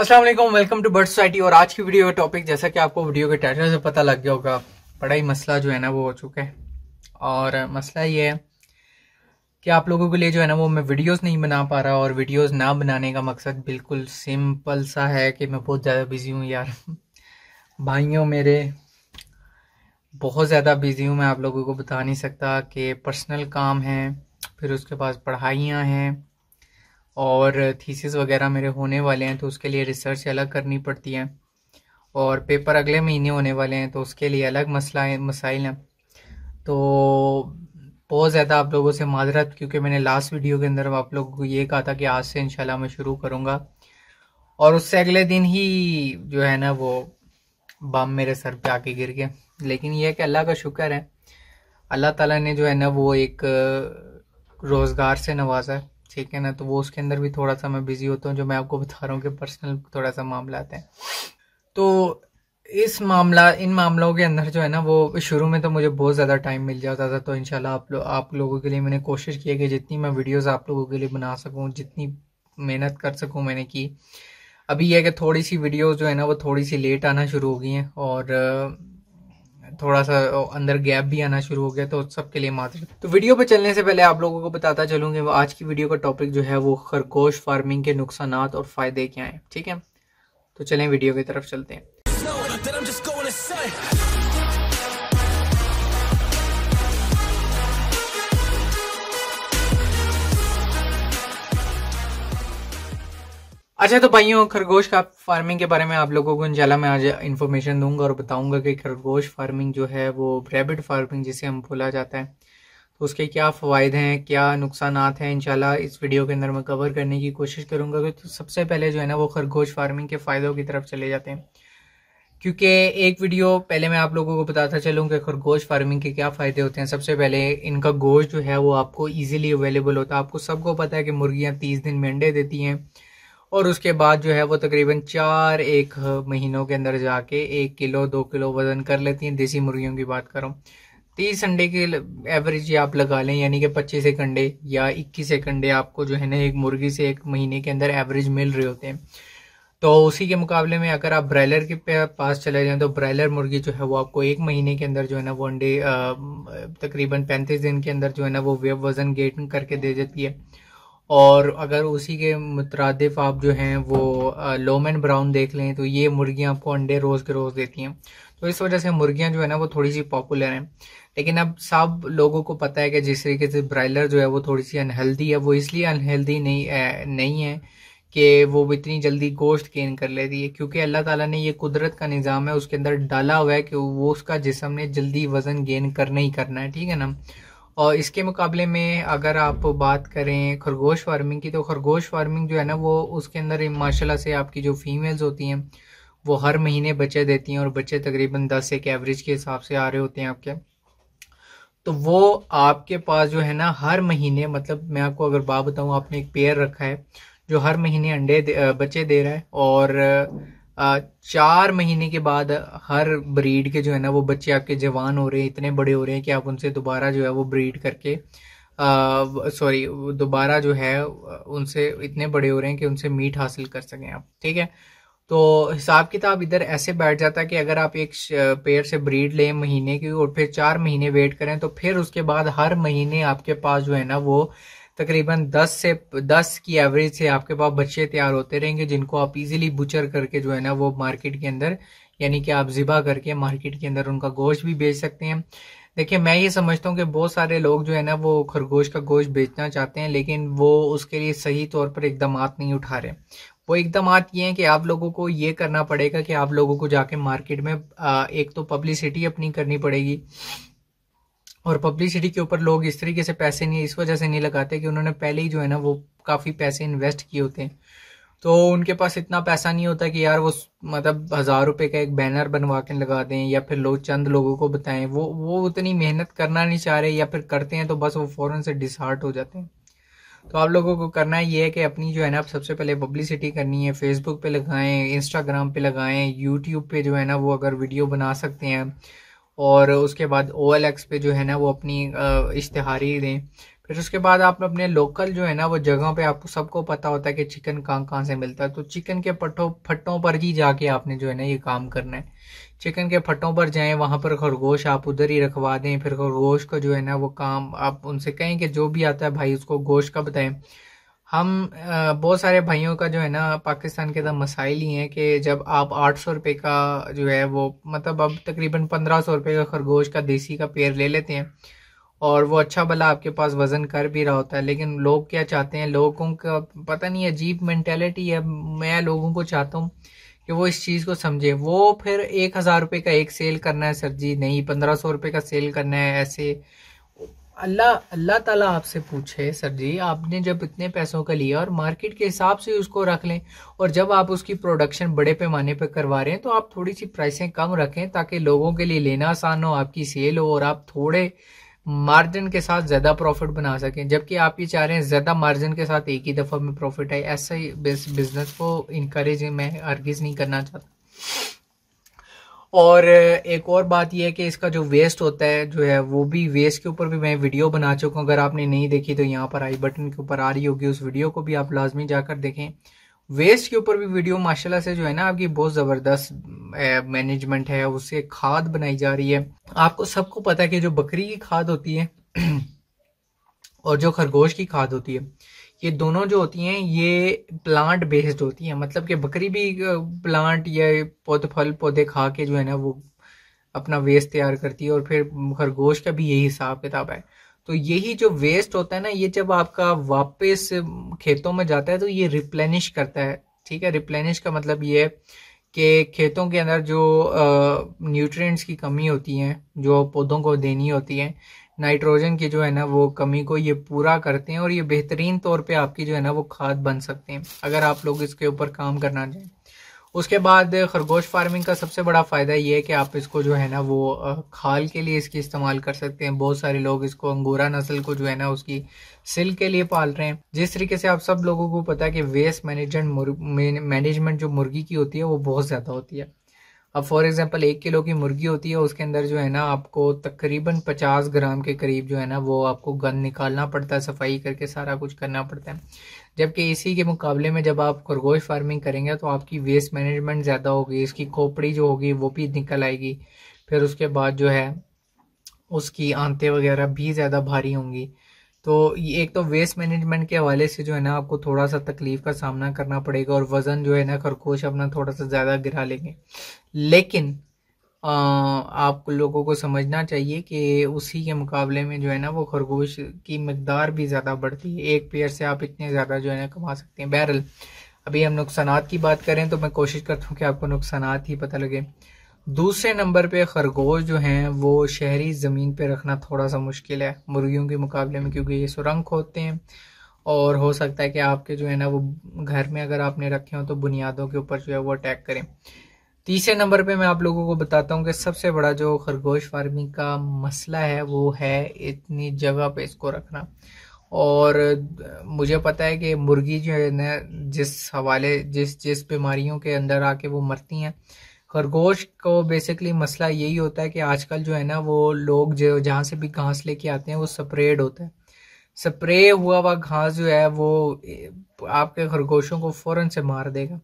Aslam welcome to bird society और आज की वीडियो का टॉपिक जैसा कि आपको वीडियो के टाइटल से पता लग गया होगा बड़ा ही मसला जो है ना वो हो चुका है और मसला ये है कि आप लोगों के लिए जो है ना वो मैं वीडियोस नहीं बना पा रहा और वीडियोस ना बनाने का मकसद बिल्कुल सिंपल सा है कि मैं बहुत ज़्यादा बिजी हूँ यार भाइयों मेरे बहुत ज़्यादा बिजी हूँ मैं आप लोगों को बता नहीं सकता कि पर्सनल काम है फिर उसके पास पढ़ाइयाँ हैं और थीसिस वगैरह मेरे होने वाले हैं तो उसके लिए रिसर्च अलग करनी पड़ती है और पेपर अगले महीने होने वाले हैं तो उसके लिए अलग मसला है मसाइल हैं तो बहुत ज़्यादा आप लोगों से माजरत क्योंकि मैंने लास्ट वीडियो के अंदर आप लोगों को ये कहा था कि आज से इनशाला मैं शुरू करूँगा और उससे अगले दिन ही जो है ना वो बम मेरे सर पे आके गिर गया लेकिन यह है कि अल्लाह का शुक्र है अल्लाह ताला ने जो है ना वो एक रोज़गार से नवाजा है ठीक है ना तो वो उसके अंदर भी थोड़ा सा मैं बिज़ी होता हूँ जो मैं आपको बता रहा हूँ कि पर्सनल थोड़ा सा मामला आते हैं तो इस मामला इन मामलों के अंदर जो है ना वो शुरू में तो मुझे बहुत ज़्यादा टाइम मिल जाता था तो इंशाल्लाह आप लोग आप लोगों के लिए मैंने कोशिश की है कि जितनी मैं वीडियोस आप लोगों के लिए बना सकूं जितनी मेहनत कर सकूं मैंने की अभी यह है कि थोड़ी सी वीडियोस जो है ना वो थोड़ी सी लेट आना शुरू हो गई हैं और थोड़ा सा अंदर गैप भी आना शुरू हो गया तो सबके लिए मात्र तो वीडियो पे चलने से पहले आप लोगों को बताता चलूंगी आज की वीडियो का टॉपिक जो है वो खरगोश फार्मिंग के नुकसान और फ़ायदे क्या है ठीक है तो चले वीडियो की तरफ चलते हैं अच्छा तो भाइयों खरगोश का फार्मिंग के बारे में आप लोगों को इंशाल्लाह मैं आज इन्फॉर्मेशन दूंगा और बताऊंगा कि खरगोश फार्मिंग जो है वो रैबिट फार्मिंग जिसे हम बोला जाता है तो उसके क्या फ़ायदे हैं क्या नुकसान हैं इंशाल्लाह इस वीडियो के अंदर मैं कवर करने की कोशिश करूँगा तो सबसे पहले जो है ना वो खरगोश फार्मिंग के फ़ायदों की तरफ चले जाते हैं क्योंकि एक वीडियो पहले मैं आप लोगों को बताता चलूँ कि खरगोश फार्मिंग के क्या फ़ायदे होते हैं सबसे पहले इनका गोश्त जो है वो आपको ईजिली अवेलेबल होता है आपको सबको पता है कि मुर्गियाँ तीस दिन में अंडे देती हैं और उसके बाद जो है वो तकरीबन चार एक महीनों के अंदर जाके एक किलो दो किलो वज़न कर लेती हैं देसी मुर्गियों की बात करो तीस अंडे के एवरेज ये आप लगा लें यानी कि पच्चीस एक अंडे या इक्कीस एक अंडे आपको जो है ना एक मुर्गी से एक महीने के अंदर एवरेज मिल रहे होते हैं तो उसी के मुकाबले में अगर आप ब्रायलर के पास चले जाएं तो ब्रायलर मुर्गी जो है वो आपको एक महीने के अंदर जो है ना वो अंडे तकरीबन पैंतीस दिन के अंदर जो है ना वो वजन गेट करके दे देती है और अगर उसी के मुतरदफ आप जो हैं वो लोमन ब्राउन देख लें तो ये मुर्गियाँ आपको अंडे रोज़ के रोज़ देती हैं तो इस वजह से मुर्गियाँ जो है ना वो थोड़ी सी पॉपुलर हैं लेकिन अब सब लोगों को पता है कि जिस तरीके से ब्रायलर जो है वो थोड़ी सी अनहेल्दी है वो इसलिए अनहेल्दी नहीं है, नहीं है कि वो इतनी जल्दी गोश्त गेन कर लेती है क्योंकि अल्लाह ताला ने ये कुदरत का निज़ाम है उसके अंदर डाला हुआ है कि वो उसका जिसम ने जल्दी वज़न गेन करना ही करना है ठीक है ना और इसके मुकाबले में अगर आप बात करें खरगोश फार्मिंग की तो खरगोश फार्मिंग जो है ना वो उसके अंदर माशाल्लाह से आपकी जो फीमेल्स होती हैं वो हर महीने बच्चे देती हैं और बच्चे तकरीबन दस एक एवरेज के हिसाब से आ रहे होते हैं आपके तो वो आपके पास जो है ना हर महीने मतलब मैं आपको अगर बात बताऊँ आपने एक पेयर रखा है जो हर महीने अंडे दे, बच्चे दे रहा है और चार महीने के बाद हर ब्रीड के जो है ना वो बच्चे आपके जवान हो रहे हैं इतने बड़े हो रहे हैं कि आप उनसे दोबारा जो है वो ब्रीड करके सॉरी दोबारा जो है उनसे इतने बड़े हो रहे हैं कि उनसे मीट हासिल कर सकें आप ठीक है तो हिसाब किताब इधर ऐसे बैठ जाता है कि अगर आप एक पेड़ से ब्रीड लें महीने की और फिर चार महीने वेट करें तो फिर उसके बाद हर महीने आपके पास जो है ना वो तकरीबन 10 से 10 की एवरेज से आपके पास बच्चे तैयार होते रहेंगे जिनको आप इजीली बुचर करके जो है ना वो मार्केट के अंदर यानी कि आप ज़िबा करके मार्केट के अंदर उनका गोश्त भी बेच सकते हैं देखिए मैं ये समझता हूँ कि बहुत सारे लोग जो है ना वो खरगोश का गोश्त बेचना चाहते हैं लेकिन वो उसके लिए सही तौर पर इकदाम नहीं उठा रहे वो इकदाम ये हैं कि आप लोगों को ये करना पड़ेगा कि आप लोगों को जाके मार्केट में एक तो पब्लिसिटी अपनी करनी पड़ेगी और पब्लिसिटी के ऊपर लोग इस तरीके से पैसे नहीं इस वजह से नहीं लगाते कि उन्होंने पहले ही जो है ना वो काफ़ी पैसे इन्वेस्ट किए होते हैं तो उनके पास इतना पैसा नहीं होता कि यार वो मतलब हज़ार रुपये का एक बैनर बनवा के लगा दें या फिर लोग चंद लोगों को बताएं वो वो उतनी मेहनत करना नहीं चाह रहे या फिर करते हैं तो बस वो फ़ौरन से डिसहार्ट हो जाते हैं तो आप लोगों को करना ये है कि अपनी जो है ना आप सबसे पहले पब्लिसिटी करनी है फेसबुक पे लगाएं इंस्टाग्राम पे लगाएं यूट्यूब पे जो है ना वो अगर वीडियो बना सकते हैं और उसके बाद ओ एल एक्स पे जो है ना वो अपनी इश्तहारी दें फिर उसके बाद आप अपने लोकल जो है ना वो जगहों पे आपको सबको पता होता है कि चिकन कहाँ कहाँ से मिलता है तो चिकन के पट्टों फट्टों पर ही जाके आपने जो है ना ये काम करना है चिकन के फट्टों पर जाएं वहाँ पर खरगोश आप उधर ही रखवा दें फिर खरगोश का जो है ना वो काम आप उनसे कहें कि जो भी आता है भाई उसको गोश का बताएं हम बहुत सारे भाइयों का जो है ना पाकिस्तान के अंदर मसाइल ही हैं कि जब आप आठ सौ का जो है वो मतलब अब तकरीबन पंद्रह सौ का खरगोश का देसी का पेड़ ले लेते हैं और वो अच्छा भला आपके पास वज़न कर भी रहा होता है लेकिन लोग क्या चाहते हैं लोगों का पता नहीं अजीब मैंटेलिटी है मैं लोगों को चाहता हूँ कि वो इस चीज़ को समझे वो फिर एक हज़ार रुपये का एक सेल करना है सर जी नहीं पंद्रह सौ रुपये का सेल करना है ऐसे अल्लाह अल्लाह ताला आपसे पूछे सर जी आपने जब इतने पैसों का लिया और मार्केट के हिसाब से उसको रख लें और जब आप उसकी प्रोडक्शन बड़े पैमाने पर करवा रहे हैं तो आप थोड़ी सी प्राइसें कम रखें ताकि लोगों के लिए लेना आसान हो आपकी सेल हो और आप थोड़े मार्जिन के साथ ज़्यादा प्रॉफिट बना सकें जबकि आप ये चाह रहे हैं ज़्यादा मार्जिन के साथ एक ही दफ़ा में प्रॉफिट आए ऐसा ही बिजनेस को इनक्रेज मैं अर्गिज़ नहीं करना चाहता और एक और बात यह है कि इसका जो वेस्ट होता है जो है वो भी वेस्ट के ऊपर भी मैं वीडियो बना चुका हूँ अगर आपने नहीं देखी तो यहाँ पर आई बटन के ऊपर आ रही होगी उस वीडियो को भी आप लाजमी जाकर देखें वेस्ट के ऊपर भी वीडियो माशाल्लाह से जो है ना आपकी बहुत ज़बरदस्त मैनेजमेंट है उससे खाद बनाई जा रही है आपको सबको पता है कि जो बकरी की खाद होती है और जो खरगोश की खाद होती है ये दोनों जो होती हैं ये प्लांट बेस्ड होती हैं मतलब कि बकरी भी प्लांट या पौधे फल पौधे खा के जो है ना वो अपना वेस्ट तैयार करती है और फिर खरगोश का भी यही हिसाब किताब है तो यही जो वेस्ट होता है ना ये जब आपका वापस खेतों में जाता है तो ये रिप्लेनिश करता है ठीक है रिप्लेनिश का मतलब ये है कि खेतों के अंदर जो न्यूट्रिएंट्स की कमी होती है जो पौधों को देनी होती है नाइट्रोजन की जो है ना वो कमी को ये पूरा करते हैं और ये बेहतरीन तौर पे आपकी जो है ना वो खाद बन सकते हैं अगर आप लोग इसके ऊपर काम करना चाहें उसके बाद खरगोश फार्मिंग का सबसे बड़ा फ़ायदा ये है कि आप इसको जो है ना वो खाल के लिए इसकी इस्तेमाल कर सकते हैं बहुत सारे लोग इसको अंगूरा नस्ल को जो है ना उसकी सिल के लिए पाल रहे हैं जिस तरीके से आप सब लोगों को पता है कि वेस्ट मैनेजमेंट मैनेजमेंट जो मुर्गी की होती है वो बहुत ज़्यादा होती है अब फॉर एग्जांपल एक किलो की मुर्गी होती है उसके अंदर जो है ना आपको तकरीबन पचास ग्राम के करीब जो है ना वो आपको गंद निकालना पड़ता है सफाई करके सारा कुछ करना पड़ता है जबकि इसी के मुकाबले में जब आप खरगोश फार्मिंग करेंगे तो आपकी वेस्ट मैनेजमेंट ज़्यादा होगी इसकी खोपड़ी जो होगी वो भी निकल आएगी फिर उसके बाद जो है उसकी आंते वगैरह भी ज़्यादा भारी होंगी तो ये एक तो वेस्ट मैनेजमेंट के हवाले से जो है ना आपको थोड़ा सा तकलीफ का सामना करना पड़ेगा और वज़न जो है ना खरगोश अपना थोड़ा सा ज़्यादा गिरा लेंगे लेकिन आ, आप लोगों को समझना चाहिए कि उसी के मुकाबले में जो है ना वो खरगोश की मकदार भी ज़्यादा बढ़ती है एक पेयर से आप इतने ज़्यादा जो है ना कमा सकते हैं बहरल अभी हम नुकसान की बात करें तो मैं कोशिश करता हूँ कि आपको नुकसान ही पता लगे दूसरे नंबर पे खरगोश जो हैं वो शहरी ज़मीन पे रखना थोड़ा सा मुश्किल है मुर्गियों के मुकाबले में क्योंकि ये सुरंग होते हैं और हो सकता है कि आपके जो है ना वो घर में अगर आपने रखे हों तो बुनियादों के ऊपर जो है वो अटैक करें तीसरे नंबर पे मैं आप लोगों को बताता हूँ कि सबसे बड़ा जो खरगोश फार्मिंग का मसला है वो है इतनी जगह पर इसको रखना और मुझे पता है कि मुर्गी जो है ना जिस हवाले जिस जिस बीमारियों के अंदर आके वो मरती हैं खरगोश को बेसिकली मसला यही होता है कि आजकल जो है ना वो लोग जो जहाँ से भी घास लेके आते हैं वो स्प्रेड होता है स्प्रे हुआ हुआ घास जो है वो आपके खरगोशों को फ़ौरन से मार देगा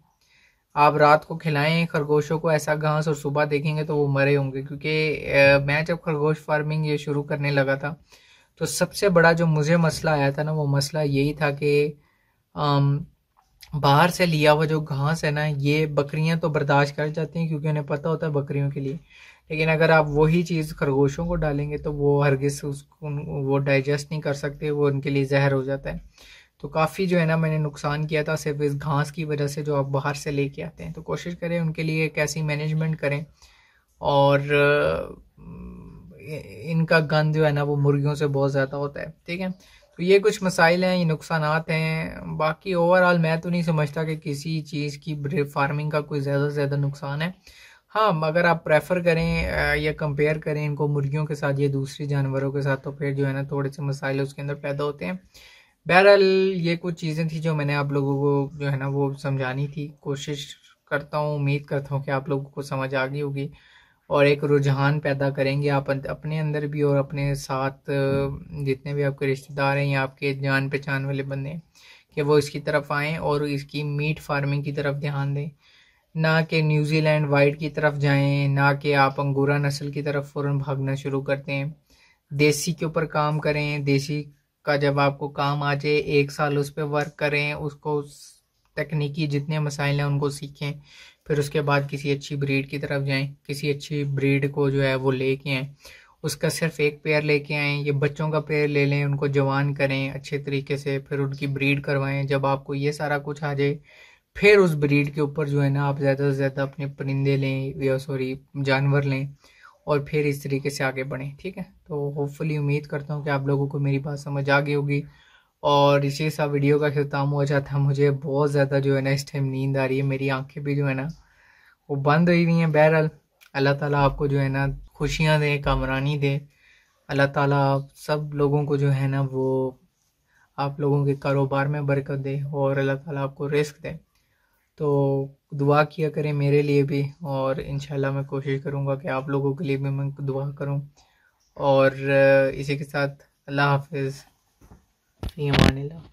आप रात को खिलाएं खरगोशों को ऐसा घास और सुबह देखेंगे तो वो मरे होंगे क्योंकि मैं जब खरगोश फार्मिंग ये शुरू करने लगा था तो सबसे बड़ा जो मुझे मसला आया था ना वो मसला यही था कि बाहर से लिया हुआ जो घास है ना ये बकरियां तो बर्दाश्त कर जाती हैं क्योंकि उन्हें पता होता है बकरियों के लिए लेकिन अगर आप वही चीज़ खरगोशों को डालेंगे तो वो हरगिज उसको वो डाइजेस्ट नहीं कर सकते वो उनके लिए जहर हो जाता है तो काफ़ी जो है ना मैंने नुकसान किया था सिर्फ इस घास की वजह से जो आप बाहर से लेके आते हैं तो कोशिश करें उनके लिए एक ऐसी मैनेजमेंट करें और इनका गंद जो है ना वो मुर्गियों से बहुत ज़्यादा होता है ठीक है तो ये कुछ मसाइल हैं ये नुकसान हैं बाकी ओवरऑल मैं तो नहीं समझता कि किसी चीज़ की फार्मिंग का कोई ज़्यादा से ज़्यादा नुकसान है हाँ अगर आप प्रेफर करें या कंपेयर करें इनको मुर्गियों के साथ या दूसरे जानवरों के साथ तो फिर जो है ना थोड़े से मसाइल उसके अंदर पैदा होते हैं बहरहाल ये कुछ चीज़ें थी जो मैंने आप लोगों को जो है ना वो समझानी थी कोशिश करता हूँ उम्मीद करता हूँ कि आप लोगों को समझ आ गई होगी और एक रुझान पैदा करेंगे आप अं-, अपने अंदर भी और अपने साथ जितने भी आपके रिश्तेदार हैं या आपके जान पहचान वाले बंदे हैं कि वो इसकी तरफ आएँ और इसकी मीट फार्मिंग की तरफ ध्यान दें ना कि न्यूजीलैंड वाइट की तरफ जाएं ना कि आप अंगूरा नस्ल की तरफ फ़ौर भागना शुरू करते हैं देसी के ऊपर काम करें देसी का जब आपको काम आ जाए एक साल उस पर वर्क करें उसको तकनीकी जितने मसाइल हैं उनको सीखें फिर उसके बाद किसी अच्छी ब्रीड की तरफ जाएं किसी अच्छी ब्रीड को जो है वो लेके आएँ उसका सिर्फ एक पेयर लेके आएँ ये बच्चों का पेयर ले लें उनको जवान करें अच्छे तरीके से फिर उनकी ब्रीड करवाएं जब आपको ये सारा कुछ आ जाए फिर उस ब्रीड के ऊपर जो है ना आप ज़्यादा से ज़्यादा अपने परिंदे लें या सॉरी जानवर लें और फिर इस तरीके से आगे बढ़ें ठीक है तो होपफुली उम्मीद करता हूँ कि आप लोगों को मेरी बात समझ आ गई होगी और इसी सा वीडियो का अख्ताम हो जाता है मुझे बहुत ज़्यादा जो है ना इस टाइम नींद आ रही है मेरी आंखें भी जो है ना वो बंद हुई हुई हैं बहरहाल अल्लाह ताला आपको जो है ना खुशियाँ दे कामरानी दे अल्लाह ताला सब लोगों को जो है ना वो आप लोगों के कारोबार में बरकत दे और अल्लाह ताला आपको रिस्क दे तो दुआ किया करें मेरे लिए भी और इन मैं कोशिश करूँगा कि आप लोगों के लिए भी मैं दुआ करूँ और इसी के साथ अल्लाह हाफिज़ ఈ వాణిలో